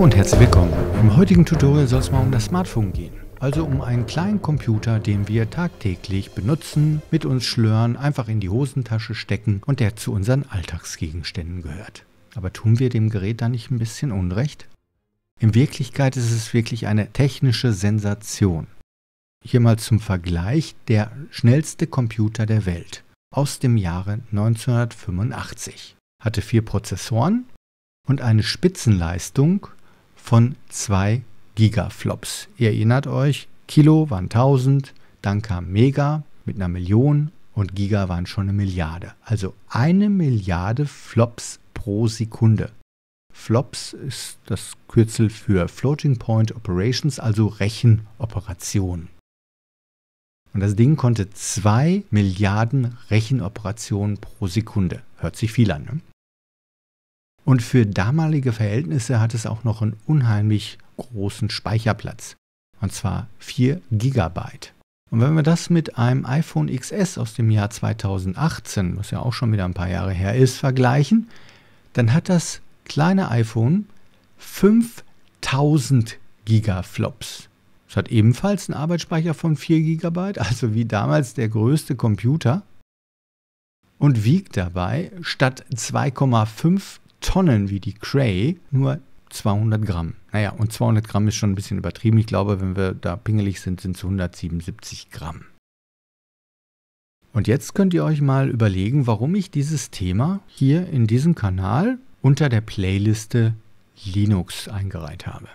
und herzlich willkommen. Im heutigen Tutorial soll es mal um das Smartphone gehen. Also um einen kleinen Computer, den wir tagtäglich benutzen, mit uns schlören, einfach in die Hosentasche stecken und der zu unseren Alltagsgegenständen gehört. Aber tun wir dem Gerät da nicht ein bisschen Unrecht? In Wirklichkeit ist es wirklich eine technische Sensation. Hier mal zum Vergleich der schnellste Computer der Welt aus dem Jahre 1985. Hatte vier Prozessoren und eine Spitzenleistung von 2 Gigaflops. Ihr erinnert euch, Kilo waren 1000, dann kam Mega mit einer Million und Giga waren schon eine Milliarde. Also eine Milliarde Flops pro Sekunde. Flops ist das Kürzel für Floating Point Operations, also Rechenoperationen. Und das Ding konnte 2 Milliarden Rechenoperationen pro Sekunde. Hört sich viel an. Ne? Und für damalige Verhältnisse hat es auch noch einen unheimlich großen Speicherplatz. Und zwar 4 GB. Und wenn wir das mit einem iPhone XS aus dem Jahr 2018, was ja auch schon wieder ein paar Jahre her ist, vergleichen, dann hat das kleine iPhone 5000 Gigaflops. Es hat ebenfalls einen Arbeitsspeicher von 4 GB, also wie damals der größte Computer. Und wiegt dabei statt 2,5 Tonnen wie die Cray, nur 200 Gramm. Naja, und 200 Gramm ist schon ein bisschen übertrieben. Ich glaube, wenn wir da pingelig sind, sind es 177 Gramm. Und jetzt könnt ihr euch mal überlegen, warum ich dieses Thema hier in diesem Kanal unter der Playliste Linux eingereiht habe.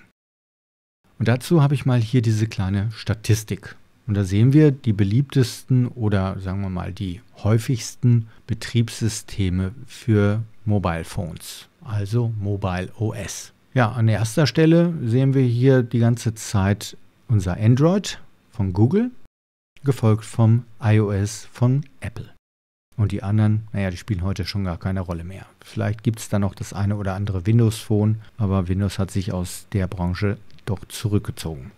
Und dazu habe ich mal hier diese kleine Statistik. Und da sehen wir die beliebtesten oder sagen wir mal die häufigsten Betriebssysteme für Mobile Phones, also Mobile OS. Ja, an erster Stelle sehen wir hier die ganze Zeit unser Android von Google, gefolgt vom iOS von Apple. Und die anderen, naja, die spielen heute schon gar keine Rolle mehr. Vielleicht gibt es da noch das eine oder andere Windows-Phone, aber Windows hat sich aus der Branche doch zurückgezogen.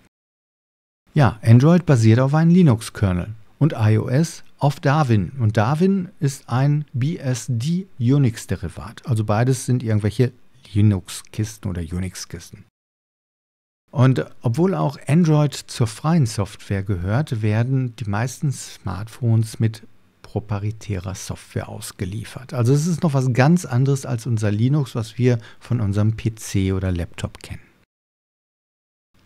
Ja, Android basiert auf einem Linux-Kernel und iOS auf Darwin. Und Darwin ist ein BSD-Unix-Derivat. Also beides sind irgendwelche Linux-Kisten oder Unix-Kisten. Und obwohl auch Android zur freien Software gehört, werden die meisten Smartphones mit proprietärer Software ausgeliefert. Also es ist noch was ganz anderes als unser Linux, was wir von unserem PC oder Laptop kennen.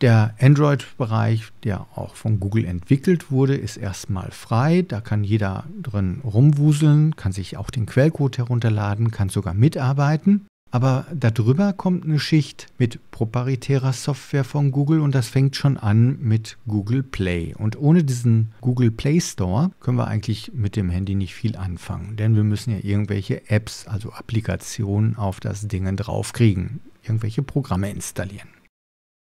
Der Android-Bereich, der auch von Google entwickelt wurde, ist erstmal frei. Da kann jeder drin rumwuseln, kann sich auch den Quellcode herunterladen, kann sogar mitarbeiten. Aber darüber kommt eine Schicht mit proprietärer Software von Google und das fängt schon an mit Google Play. Und ohne diesen Google Play Store können wir eigentlich mit dem Handy nicht viel anfangen, denn wir müssen ja irgendwelche Apps, also Applikationen auf das Ding draufkriegen, irgendwelche Programme installieren.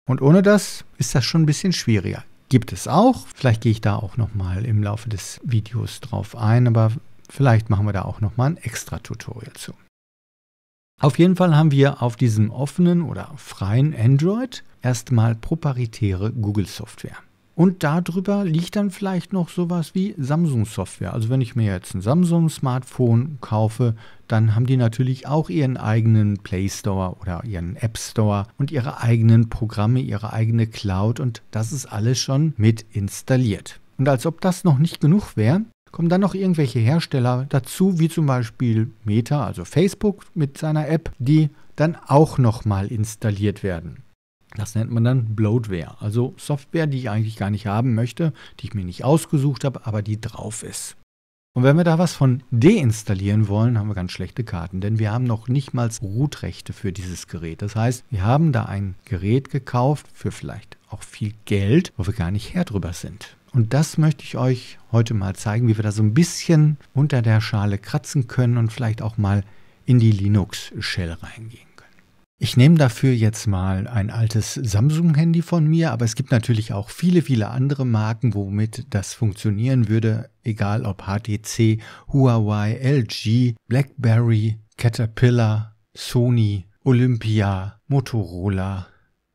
Und ohne das ist das schon ein bisschen schwieriger. Gibt es auch. Vielleicht gehe ich da auch nochmal im Laufe des Videos drauf ein, aber vielleicht machen wir da auch nochmal ein extra Tutorial zu. Auf jeden Fall haben wir auf diesem offenen oder freien Android erstmal proprietäre Google-Software. Und darüber liegt dann vielleicht noch sowas wie Samsung-Software. Also wenn ich mir jetzt ein Samsung-Smartphone kaufe, dann haben die natürlich auch ihren eigenen Play Store oder ihren App Store und ihre eigenen Programme, ihre eigene Cloud und das ist alles schon mit installiert. Und als ob das noch nicht genug wäre, kommen dann noch irgendwelche Hersteller dazu, wie zum Beispiel Meta, also Facebook mit seiner App, die dann auch nochmal installiert werden. Das nennt man dann Bloatware, also Software, die ich eigentlich gar nicht haben möchte, die ich mir nicht ausgesucht habe, aber die drauf ist. Und wenn wir da was von deinstallieren wollen, haben wir ganz schlechte Karten, denn wir haben noch nicht mal root für dieses Gerät. Das heißt, wir haben da ein Gerät gekauft für vielleicht auch viel Geld, wo wir gar nicht her drüber sind. Und das möchte ich euch heute mal zeigen, wie wir da so ein bisschen unter der Schale kratzen können und vielleicht auch mal in die Linux-Shell reingehen. Ich nehme dafür jetzt mal ein altes Samsung-Handy von mir, aber es gibt natürlich auch viele, viele andere Marken, womit das funktionieren würde, egal ob HTC, Huawei, LG, BlackBerry, Caterpillar, Sony, Olympia, Motorola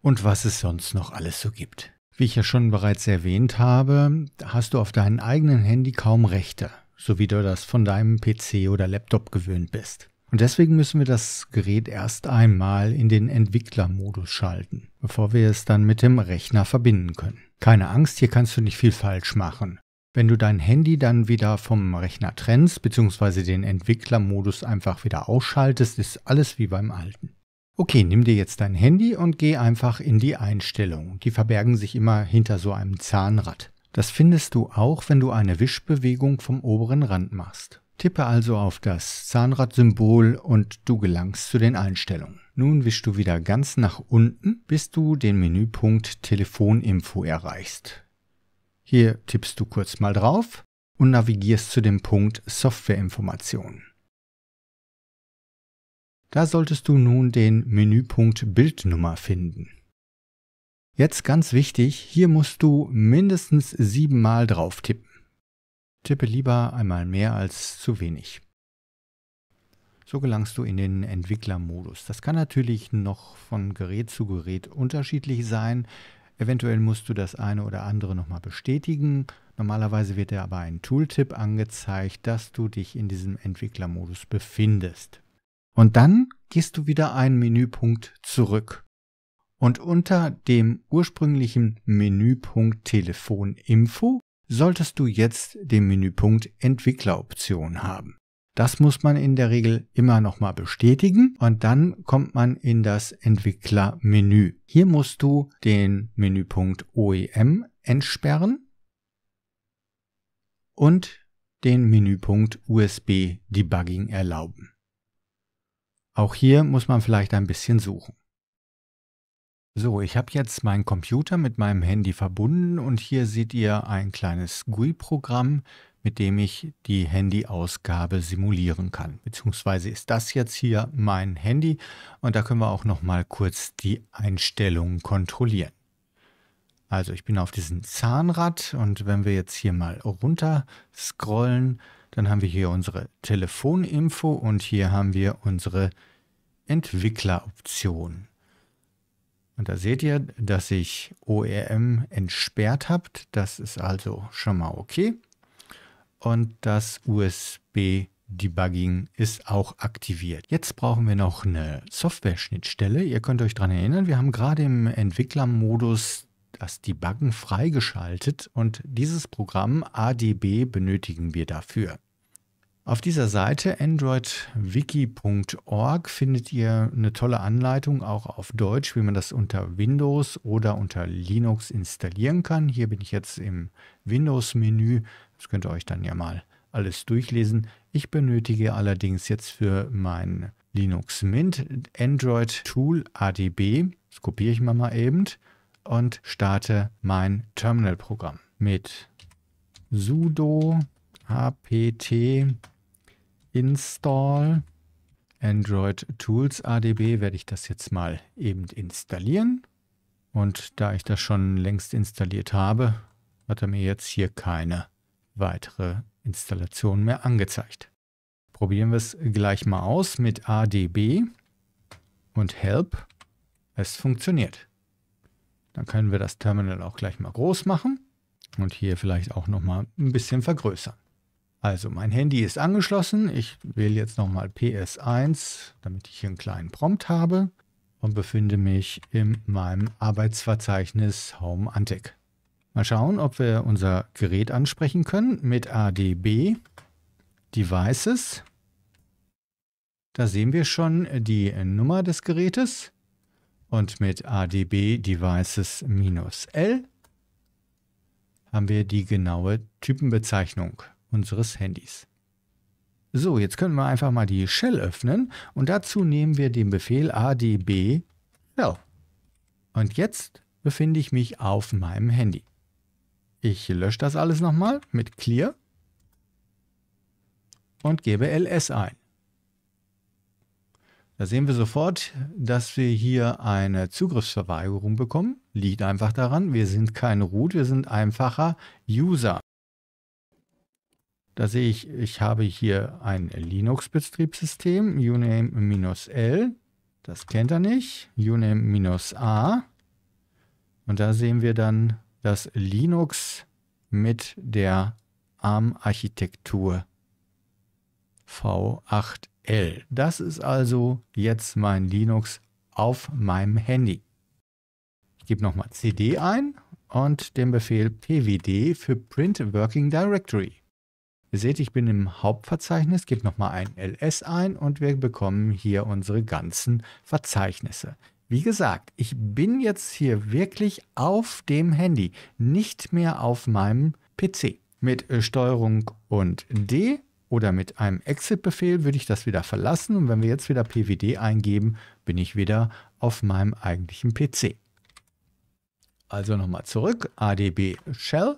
und was es sonst noch alles so gibt. Wie ich ja schon bereits erwähnt habe, hast du auf deinem eigenen Handy kaum Rechte, so wie du das von deinem PC oder Laptop gewöhnt bist. Und deswegen müssen wir das Gerät erst einmal in den Entwicklermodus schalten, bevor wir es dann mit dem Rechner verbinden können. Keine Angst, hier kannst du nicht viel falsch machen. Wenn du dein Handy dann wieder vom Rechner trennst bzw. den Entwicklermodus einfach wieder ausschaltest, ist alles wie beim alten. Okay, nimm dir jetzt dein Handy und geh einfach in die Einstellungen. Die verbergen sich immer hinter so einem Zahnrad. Das findest du auch, wenn du eine Wischbewegung vom oberen Rand machst. Tippe also auf das Zahnradsymbol und du gelangst zu den Einstellungen. Nun wischst du wieder ganz nach unten, bis du den Menüpunkt Telefoninfo erreichst. Hier tippst du kurz mal drauf und navigierst zu dem Punkt Softwareinformationen. Da solltest du nun den Menüpunkt Bildnummer finden. Jetzt ganz wichtig, hier musst du mindestens siebenmal drauf tippen. Tippe lieber einmal mehr als zu wenig. So gelangst du in den Entwicklermodus. Das kann natürlich noch von Gerät zu Gerät unterschiedlich sein. Eventuell musst du das eine oder andere nochmal bestätigen. Normalerweise wird dir aber ein Tooltip angezeigt, dass du dich in diesem Entwicklermodus befindest. Und dann gehst du wieder einen Menüpunkt zurück. Und unter dem ursprünglichen Menüpunkt Telefoninfo solltest du jetzt den Menüpunkt Entwickleroption haben. Das muss man in der Regel immer nochmal bestätigen und dann kommt man in das Entwicklermenü. Hier musst du den Menüpunkt OEM entsperren und den Menüpunkt USB Debugging erlauben. Auch hier muss man vielleicht ein bisschen suchen. So, ich habe jetzt meinen Computer mit meinem Handy verbunden und hier seht ihr ein kleines GUI-Programm, mit dem ich die Handy-Ausgabe simulieren kann. Beziehungsweise ist das jetzt hier mein Handy und da können wir auch noch mal kurz die Einstellungen kontrollieren. Also ich bin auf diesem Zahnrad und wenn wir jetzt hier mal runter scrollen, dann haben wir hier unsere Telefoninfo und hier haben wir unsere Entwickleroptionen. Und da seht ihr, dass ich ORM e entsperrt habt. Das ist also schon mal okay. Und das USB Debugging ist auch aktiviert. Jetzt brauchen wir noch eine Software-Schnittstelle. Ihr könnt euch daran erinnern, wir haben gerade im Entwicklermodus das Debuggen freigeschaltet und dieses Programm ADB benötigen wir dafür. Auf dieser Seite androidwiki.org findet ihr eine tolle Anleitung auch auf Deutsch, wie man das unter Windows oder unter Linux installieren kann. Hier bin ich jetzt im Windows-Menü. Das könnt ihr euch dann ja mal alles durchlesen. Ich benötige allerdings jetzt für mein Linux Mint Android Tool ADB. Das kopiere ich mal, mal eben und starte mein Terminal-Programm mit sudo apt install Android Tools ADB werde ich das jetzt mal eben installieren. Und da ich das schon längst installiert habe, hat er mir jetzt hier keine weitere Installation mehr angezeigt. Probieren wir es gleich mal aus mit ADB und Help. Es funktioniert. Dann können wir das Terminal auch gleich mal groß machen und hier vielleicht auch noch mal ein bisschen vergrößern. Also mein Handy ist angeschlossen. Ich wähle jetzt nochmal PS1, damit ich hier einen kleinen Prompt habe und befinde mich in meinem Arbeitsverzeichnis Home Antic. Mal schauen, ob wir unser Gerät ansprechen können mit ADB Devices. Da sehen wir schon die Nummer des Gerätes und mit ADB Devices L haben wir die genaue Typenbezeichnung unseres Handys. So, jetzt können wir einfach mal die Shell öffnen und dazu nehmen wir den Befehl adb shell. Und jetzt befinde ich mich auf meinem Handy. Ich lösche das alles nochmal mit clear und gebe ls ein. Da sehen wir sofort, dass wir hier eine Zugriffsverweigerung bekommen. Liegt einfach daran, wir sind kein Root, wir sind einfacher User. Da sehe ich, ich habe hier ein Linux-Betriebssystem, uname-l, das kennt er nicht, uname-a. Und da sehen wir dann das Linux mit der ARM-Architektur V8L. Das ist also jetzt mein Linux auf meinem Handy. Ich gebe nochmal CD ein und den Befehl pwd für Print Working Directory. Ihr seht, ich bin im Hauptverzeichnis, gebe nochmal ein ls ein und wir bekommen hier unsere ganzen Verzeichnisse. Wie gesagt, ich bin jetzt hier wirklich auf dem Handy, nicht mehr auf meinem PC. Mit äh, STRG und D oder mit einem Exit-Befehl würde ich das wieder verlassen und wenn wir jetzt wieder pwd eingeben, bin ich wieder auf meinem eigentlichen PC. Also nochmal zurück, adb shell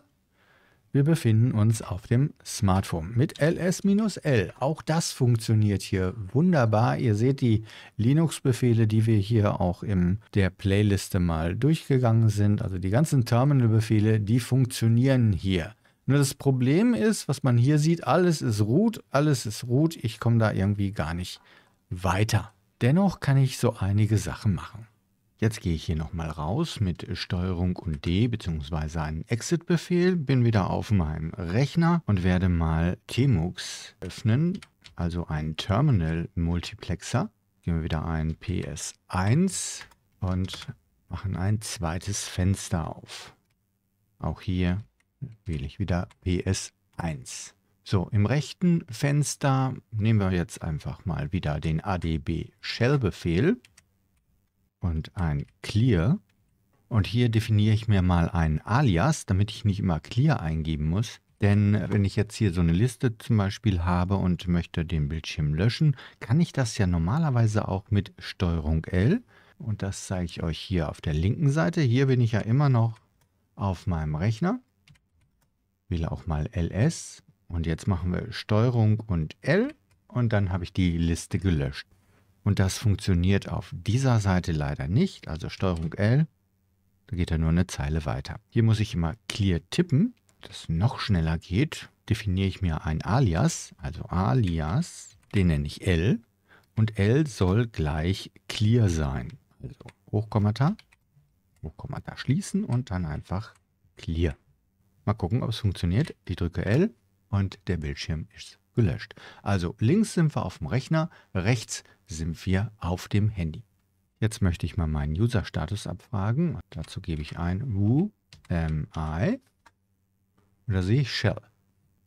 wir befinden uns auf dem Smartphone mit ls-l. Auch das funktioniert hier wunderbar. Ihr seht die Linux-Befehle, die wir hier auch in der Playliste mal durchgegangen sind. Also die ganzen Terminal-Befehle, die funktionieren hier. Nur das Problem ist, was man hier sieht, alles ist root, alles ist root. Ich komme da irgendwie gar nicht weiter. Dennoch kann ich so einige Sachen machen. Jetzt gehe ich hier nochmal raus mit Steuerung und D bzw. einen Exit-Befehl, bin wieder auf meinem Rechner und werde mal Tmux öffnen, also einen Terminal-Multiplexer. Gehen wir wieder ein PS1 und machen ein zweites Fenster auf. Auch hier wähle ich wieder PS1. So, im rechten Fenster nehmen wir jetzt einfach mal wieder den ADB-Shell-Befehl und ein Clear. Und hier definiere ich mir mal einen Alias, damit ich nicht immer Clear eingeben muss. Denn wenn ich jetzt hier so eine Liste zum Beispiel habe und möchte den Bildschirm löschen, kann ich das ja normalerweise auch mit Strg L. Und das zeige ich euch hier auf der linken Seite. Hier bin ich ja immer noch auf meinem Rechner. Wähle auch mal LS. Und jetzt machen wir Strg und L. Und dann habe ich die Liste gelöscht. Und das funktioniert auf dieser Seite leider nicht, also Steuerung L, da geht er nur eine Zeile weiter. Hier muss ich immer clear tippen, das noch schneller geht, definiere ich mir ein Alias, also Alias, den nenne ich L und L soll gleich clear sein. Also Hochkommata, Hochkommata schließen und dann einfach clear. Mal gucken, ob es funktioniert. Ich drücke L und der Bildschirm ist gelöscht. Also links sind wir auf dem Rechner, rechts sind wir auf dem Handy. Jetzt möchte ich mal meinen User-Status abfragen. Dazu gebe ich ein who am I. Und da sehe ich Shell.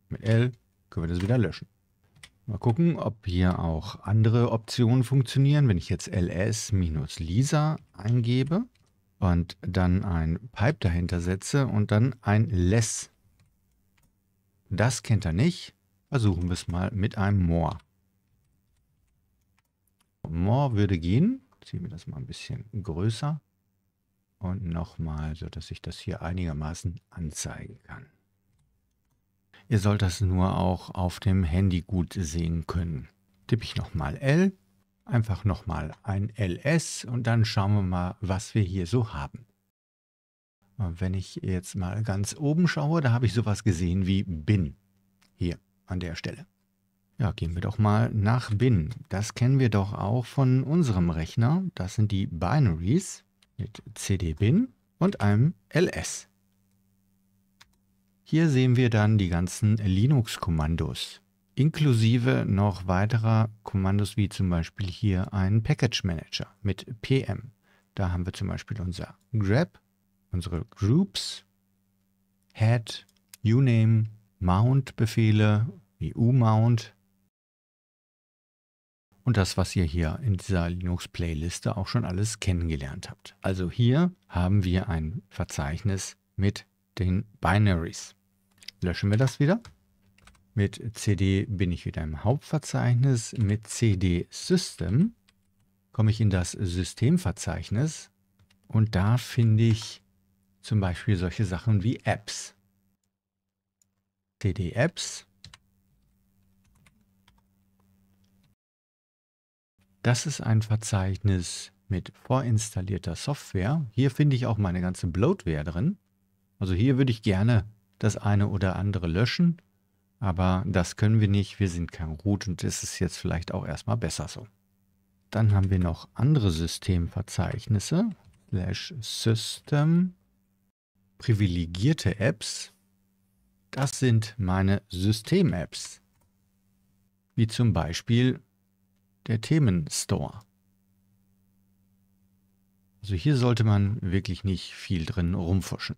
Mit L können wir das wieder löschen. Mal gucken, ob hier auch andere Optionen funktionieren. Wenn ich jetzt ls-lisa eingebe und dann ein Pipe dahinter setze und dann ein less. Das kennt er nicht. Versuchen wir es mal mit einem Moor. Moor würde gehen. Ziehen wir das mal ein bisschen größer. Und nochmal, sodass ich das hier einigermaßen anzeigen kann. Ihr sollt das nur auch auf dem Handy gut sehen können. Tippe ich nochmal L, einfach nochmal ein LS und dann schauen wir mal, was wir hier so haben. Und wenn ich jetzt mal ganz oben schaue, da habe ich sowas gesehen wie bin. Hier an der Stelle. Ja, gehen wir doch mal nach bin. Das kennen wir doch auch von unserem Rechner. Das sind die Binaries mit cd-bin und einem ls. Hier sehen wir dann die ganzen Linux-Kommandos, inklusive noch weiterer Kommandos wie zum Beispiel hier ein Package Manager mit pm. Da haben wir zum Beispiel unser Grab, unsere groups, head, uname, Mount-Befehle wie U-Mount und das, was ihr hier in dieser Linux-Playliste auch schon alles kennengelernt habt. Also hier haben wir ein Verzeichnis mit den Binaries. Löschen wir das wieder. Mit cd bin ich wieder im Hauptverzeichnis. Mit cd System komme ich in das Systemverzeichnis und da finde ich zum Beispiel solche Sachen wie Apps std-apps. Das ist ein Verzeichnis mit vorinstallierter Software. Hier finde ich auch meine ganze Bloatware drin. Also hier würde ich gerne das eine oder andere löschen, aber das können wir nicht. Wir sind kein Root und das ist jetzt vielleicht auch erstmal besser so. Dann haben wir noch andere Systemverzeichnisse. Slash System, privilegierte Apps. Das sind meine System-Apps, wie zum Beispiel der Themenstore. Also hier sollte man wirklich nicht viel drin rumfuschen.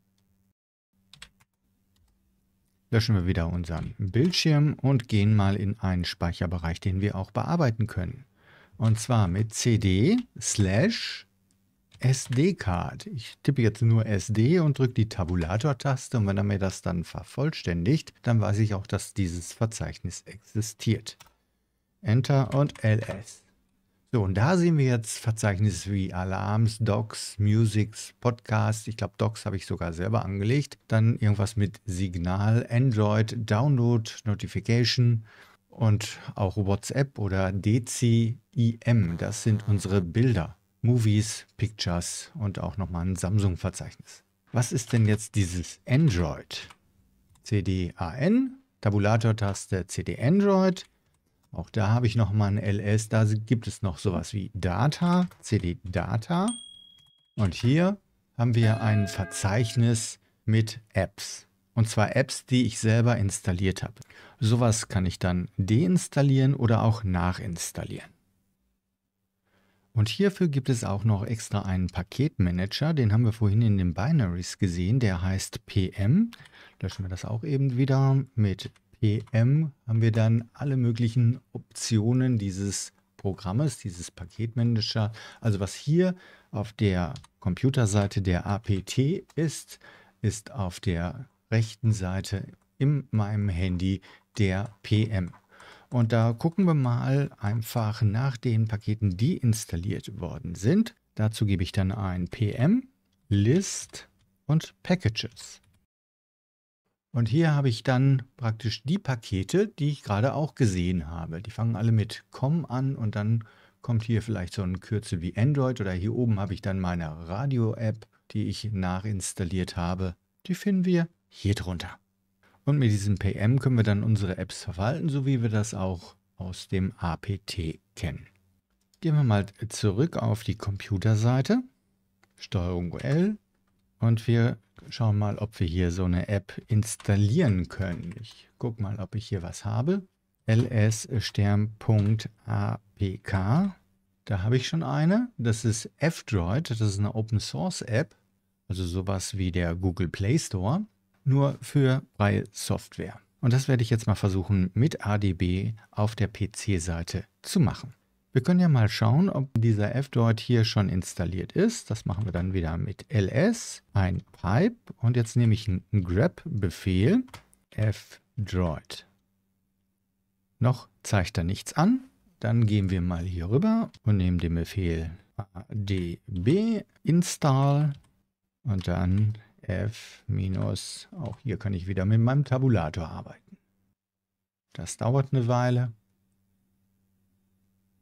Löschen wir wieder unseren Bildschirm und gehen mal in einen Speicherbereich, den wir auch bearbeiten können. Und zwar mit cd slash SD-Card. Ich tippe jetzt nur SD und drücke die Tabulator-Taste und wenn er mir das dann vervollständigt, dann weiß ich auch, dass dieses Verzeichnis existiert. Enter und LS. So, und da sehen wir jetzt Verzeichnisse wie Alarms, Docs, Musics, Podcasts. Ich glaube, Docs habe ich sogar selber angelegt. Dann irgendwas mit Signal, Android, Download, Notification und auch WhatsApp oder DCIM. Das sind unsere Bilder. Movies, Pictures und auch nochmal ein Samsung-Verzeichnis. Was ist denn jetzt dieses Android? CDAN, Tabulator-Taste CD Android. Auch da habe ich nochmal ein LS. Da gibt es noch sowas wie Data, CD Data. Und hier haben wir ein Verzeichnis mit Apps. Und zwar Apps, die ich selber installiert habe. Sowas kann ich dann deinstallieren oder auch nachinstallieren. Und hierfür gibt es auch noch extra einen Paketmanager, den haben wir vorhin in den Binaries gesehen, der heißt PM. Löschen wir das auch eben wieder. Mit PM haben wir dann alle möglichen Optionen dieses Programmes, dieses Paketmanager. Also was hier auf der Computerseite der APT ist, ist auf der rechten Seite in meinem Handy der PM. Und da gucken wir mal einfach nach den Paketen, die installiert worden sind. Dazu gebe ich dann ein PM, List und Packages. Und hier habe ich dann praktisch die Pakete, die ich gerade auch gesehen habe. Die fangen alle mit com an und dann kommt hier vielleicht so ein Kürzel wie Android oder hier oben habe ich dann meine Radio-App, die ich nachinstalliert habe. Die finden wir hier drunter. Und mit diesem PM können wir dann unsere Apps verwalten, so wie wir das auch aus dem APT kennen. Gehen wir mal zurück auf die Computerseite, Steuerung L und wir schauen mal, ob wir hier so eine App installieren können. Ich gucke mal, ob ich hier was habe. ls apk da habe ich schon eine. Das ist F-Droid, das ist eine Open Source App, also sowas wie der Google Play Store nur für freie Software. Und das werde ich jetzt mal versuchen mit ADB auf der PC-Seite zu machen. Wir können ja mal schauen, ob dieser F-Dort hier schon installiert ist. Das machen wir dann wieder mit ls, ein Pipe und jetzt nehme ich einen grep-Befehl F-Droid. Noch zeigt er nichts an. Dann gehen wir mal hier rüber und nehmen den Befehl adb install und dann f minus, auch hier kann ich wieder mit meinem Tabulator arbeiten. Das dauert eine Weile.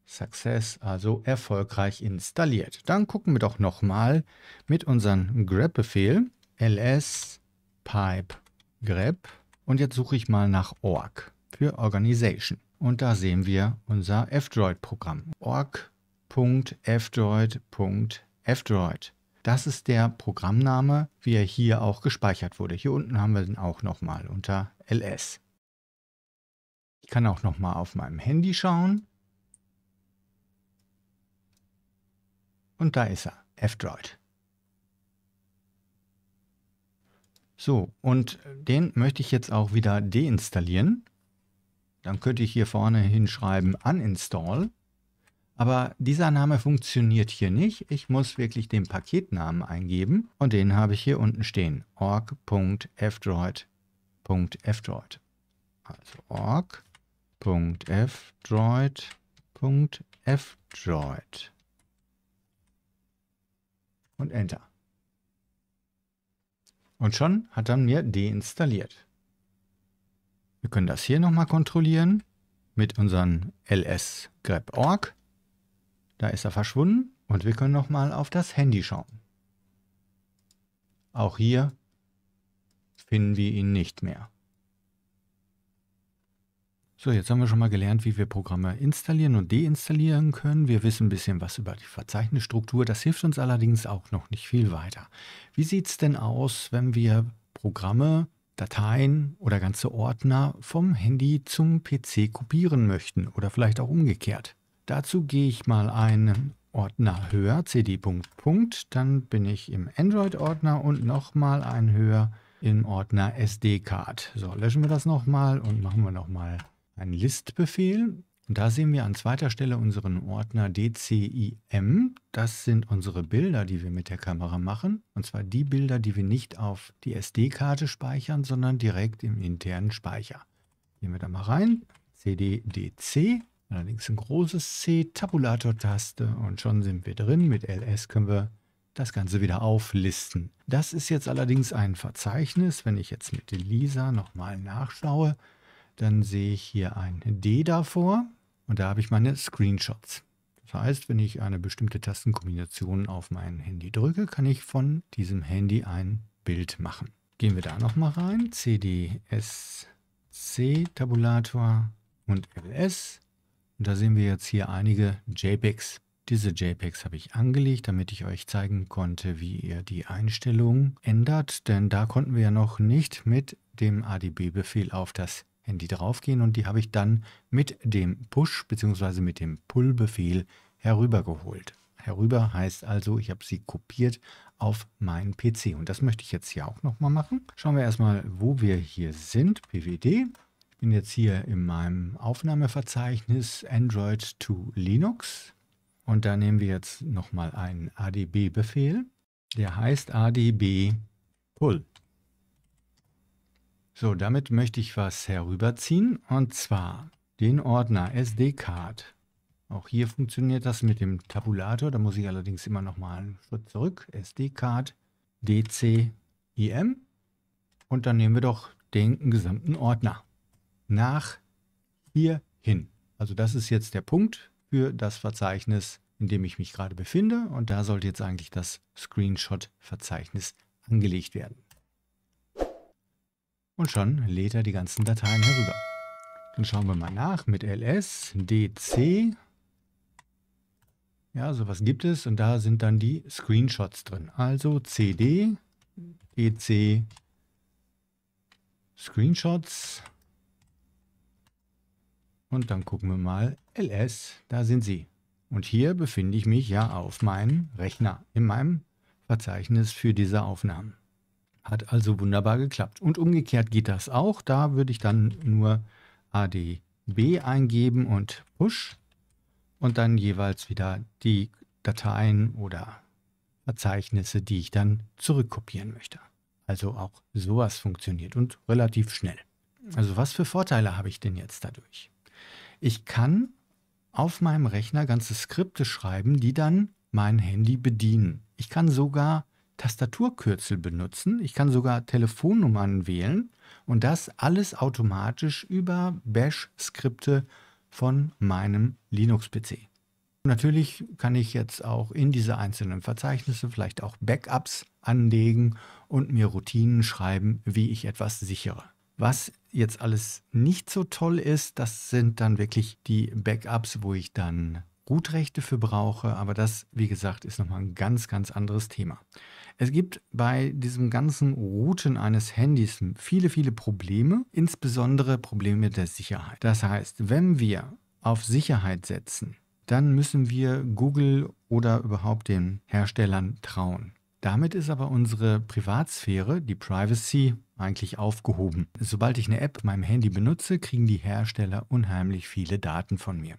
Success, also erfolgreich installiert. Dann gucken wir doch nochmal mit unserem grep-Befehl ls pipe grep und jetzt suche ich mal nach org für Organization. Und da sehen wir unser fdroid-Programm. org.fdroid.fdroid. Das ist der Programmname, wie er hier auch gespeichert wurde. Hier unten haben wir den auch nochmal unter ls. Ich kann auch nochmal auf meinem Handy schauen. Und da ist er, F-Droid. So, und den möchte ich jetzt auch wieder deinstallieren. Dann könnte ich hier vorne hinschreiben uninstall aber dieser Name funktioniert hier nicht. Ich muss wirklich den Paketnamen eingeben und den habe ich hier unten stehen. org.fdroid.fdroid. Also org.fdroid.fdroid. Und Enter. Und schon hat er mir deinstalliert. Wir können das hier nochmal kontrollieren mit unseren ls-grep.org. Da ist er verschwunden und wir können nochmal auf das Handy schauen. Auch hier finden wir ihn nicht mehr. So, jetzt haben wir schon mal gelernt, wie wir Programme installieren und deinstallieren können. Wir wissen ein bisschen was über die Verzeichnisstruktur. Das hilft uns allerdings auch noch nicht viel weiter. Wie sieht es denn aus, wenn wir Programme, Dateien oder ganze Ordner vom Handy zum PC kopieren möchten oder vielleicht auch umgekehrt? Dazu gehe ich mal einen Ordner höher, cd. Punkt, dann bin ich im Android-Ordner und nochmal ein höher im Ordner SD-Card. So, löschen wir das nochmal und machen wir nochmal einen List-Befehl. Und da sehen wir an zweiter Stelle unseren Ordner DCIM. Das sind unsere Bilder, die wir mit der Kamera machen. Und zwar die Bilder, die wir nicht auf die SD-Karte speichern, sondern direkt im internen Speicher. Gehen wir da mal rein. CDDC. DC Allerdings ein großes C, Tabulator-Taste und schon sind wir drin. Mit LS können wir das Ganze wieder auflisten. Das ist jetzt allerdings ein Verzeichnis. Wenn ich jetzt mit Lisa nochmal nachschaue, dann sehe ich hier ein D davor und da habe ich meine Screenshots. Das heißt, wenn ich eine bestimmte Tastenkombination auf mein Handy drücke, kann ich von diesem Handy ein Bild machen. Gehen wir da nochmal rein. CDSC Tabulator und LS. Und da sehen wir jetzt hier einige JPEGs. Diese JPEGs habe ich angelegt, damit ich euch zeigen konnte, wie ihr die Einstellungen ändert. Denn da konnten wir ja noch nicht mit dem ADB-Befehl auf das Handy draufgehen und die habe ich dann mit dem Push- bzw. mit dem Pull-Befehl herübergeholt. Herüber heißt also, ich habe sie kopiert auf meinen PC und das möchte ich jetzt hier auch nochmal machen. Schauen wir erstmal, wo wir hier sind. PWD ich bin jetzt hier in meinem Aufnahmeverzeichnis Android to Linux und da nehmen wir jetzt nochmal einen adb-Befehl. Der heißt adb pull. So, damit möchte ich was herüberziehen und zwar den Ordner SD-Card. Auch hier funktioniert das mit dem Tabulator, da muss ich allerdings immer nochmal einen Schritt zurück. SD-Card, DC, IM und dann nehmen wir doch den gesamten Ordner nach hier hin. Also das ist jetzt der Punkt für das Verzeichnis, in dem ich mich gerade befinde. Und da sollte jetzt eigentlich das Screenshot-Verzeichnis angelegt werden. Und schon lädt er die ganzen Dateien herüber. Dann schauen wir mal nach mit ls dc. Ja, sowas gibt es und da sind dann die Screenshots drin. Also cd dc Screenshots und dann gucken wir mal. LS, da sind sie. Und hier befinde ich mich ja auf meinem Rechner, in meinem Verzeichnis für diese Aufnahmen. Hat also wunderbar geklappt. Und umgekehrt geht das auch. Da würde ich dann nur ADB eingeben und Push. Und dann jeweils wieder die Dateien oder Verzeichnisse, die ich dann zurückkopieren möchte. Also auch sowas funktioniert und relativ schnell. Also was für Vorteile habe ich denn jetzt dadurch? Ich kann auf meinem Rechner ganze Skripte schreiben, die dann mein Handy bedienen. Ich kann sogar Tastaturkürzel benutzen, ich kann sogar Telefonnummern wählen und das alles automatisch über Bash-Skripte von meinem Linux-PC. Natürlich kann ich jetzt auch in diese einzelnen Verzeichnisse vielleicht auch Backups anlegen und mir Routinen schreiben, wie ich etwas sichere. Was jetzt alles nicht so toll ist, das sind dann wirklich die Backups, wo ich dann root für brauche, aber das, wie gesagt, ist nochmal ein ganz, ganz anderes Thema. Es gibt bei diesem ganzen Routen eines Handys viele, viele Probleme, insbesondere Probleme der Sicherheit. Das heißt, wenn wir auf Sicherheit setzen, dann müssen wir Google oder überhaupt den Herstellern trauen. Damit ist aber unsere Privatsphäre, die Privacy, eigentlich aufgehoben. Sobald ich eine App meinem Handy benutze, kriegen die Hersteller unheimlich viele Daten von mir.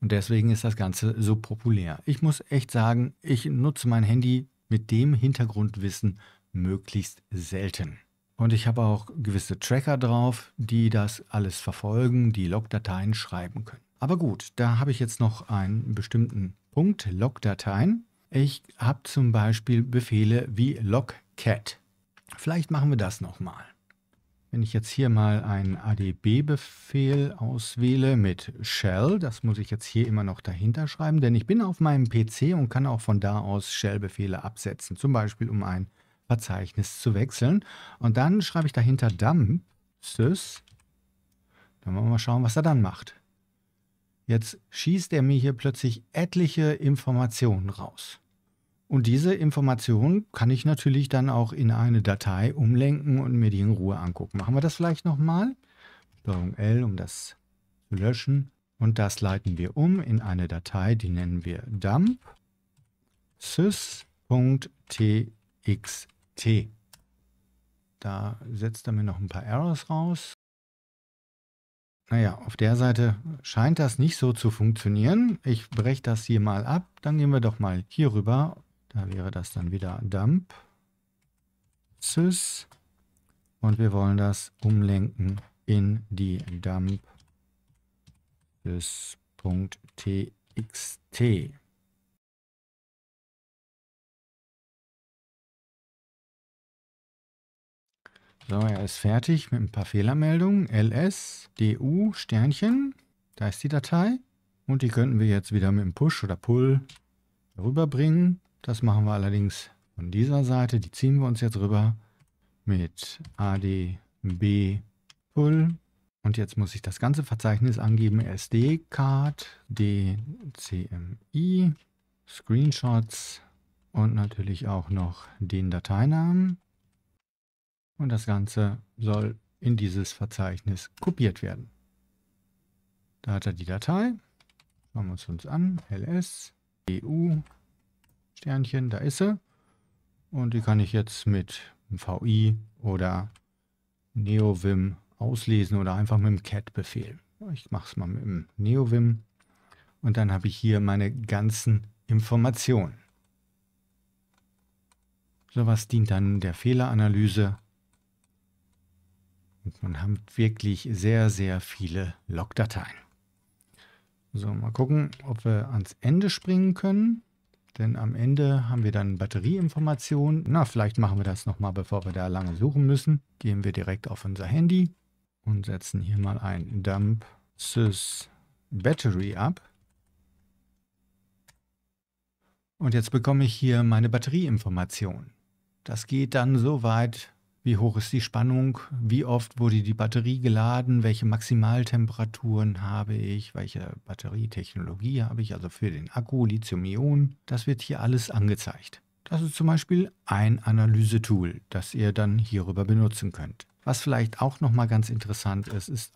Und deswegen ist das Ganze so populär. Ich muss echt sagen, ich nutze mein Handy mit dem Hintergrundwissen möglichst selten. Und ich habe auch gewisse Tracker drauf, die das alles verfolgen, die Logdateien schreiben können. Aber gut, da habe ich jetzt noch einen bestimmten Punkt, Logdateien. Ich habe zum Beispiel Befehle wie logcat. Vielleicht machen wir das nochmal. Wenn ich jetzt hier mal einen ADB-Befehl auswähle mit Shell, das muss ich jetzt hier immer noch dahinter schreiben, denn ich bin auf meinem PC und kann auch von da aus Shell-Befehle absetzen, zum Beispiel um ein Verzeichnis zu wechseln. Und dann schreibe ich dahinter dump sys. Dann wollen wir mal schauen, was er dann macht. Jetzt schießt er mir hier plötzlich etliche Informationen raus. Und diese Information kann ich natürlich dann auch in eine Datei umlenken und mir die in Ruhe angucken. Machen wir das vielleicht nochmal. Steuerung L, um das zu löschen. Und das leiten wir um in eine Datei, die nennen wir dump sys.txt. Da setzt er mir noch ein paar Errors raus. Naja, auf der Seite scheint das nicht so zu funktionieren. Ich breche das hier mal ab. Dann gehen wir doch mal hier rüber da wäre das dann wieder dump, sys und wir wollen das umlenken in die dump sys.txt. So, er ist fertig mit ein paar Fehlermeldungen. ls, du, Sternchen, da ist die Datei. Und die könnten wir jetzt wieder mit dem Push oder Pull rüberbringen. Das machen wir allerdings von dieser Seite. Die ziehen wir uns jetzt rüber mit ADB Pull. Und jetzt muss ich das ganze Verzeichnis angeben. SD-Card, DCMI, Screenshots und natürlich auch noch den Dateinamen. Und das Ganze soll in dieses Verzeichnis kopiert werden. Da hat er die Datei. Schauen wir uns an. ls, eu, Sternchen, da ist sie. Und die kann ich jetzt mit VI oder NeoVim auslesen oder einfach mit dem Cat-Befehl. Ich mache es mal mit dem NeoVim. Und dann habe ich hier meine ganzen Informationen. Sowas dient dann der Fehleranalyse. Und man hat wirklich sehr, sehr viele Logdateien. So, mal gucken, ob wir ans Ende springen können. Denn am Ende haben wir dann Batterieinformationen. Na, vielleicht machen wir das nochmal, bevor wir da lange suchen müssen. Gehen wir direkt auf unser Handy und setzen hier mal ein Dump Sys Battery ab. Und jetzt bekomme ich hier meine Batterieinformationen. Das geht dann so weit, wie hoch ist die Spannung? Wie oft wurde die Batterie geladen? Welche Maximaltemperaturen habe ich? Welche Batterietechnologie habe ich? Also für den Akku, Lithium-Ionen. Das wird hier alles angezeigt. Das ist zum Beispiel ein Analysetool, das ihr dann hierüber benutzen könnt. Was vielleicht auch nochmal ganz interessant ist, ist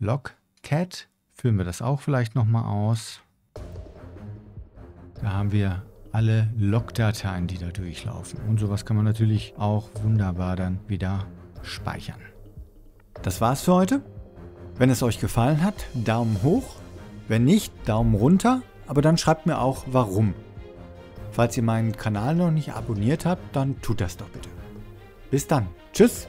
Logcat. Führen wir das auch vielleicht nochmal aus. Da haben wir alle Logdateien, die da durchlaufen. Und sowas kann man natürlich auch wunderbar dann wieder speichern. Das war's für heute. Wenn es euch gefallen hat, Daumen hoch. Wenn nicht, Daumen runter. Aber dann schreibt mir auch, warum. Falls ihr meinen Kanal noch nicht abonniert habt, dann tut das doch bitte. Bis dann. Tschüss.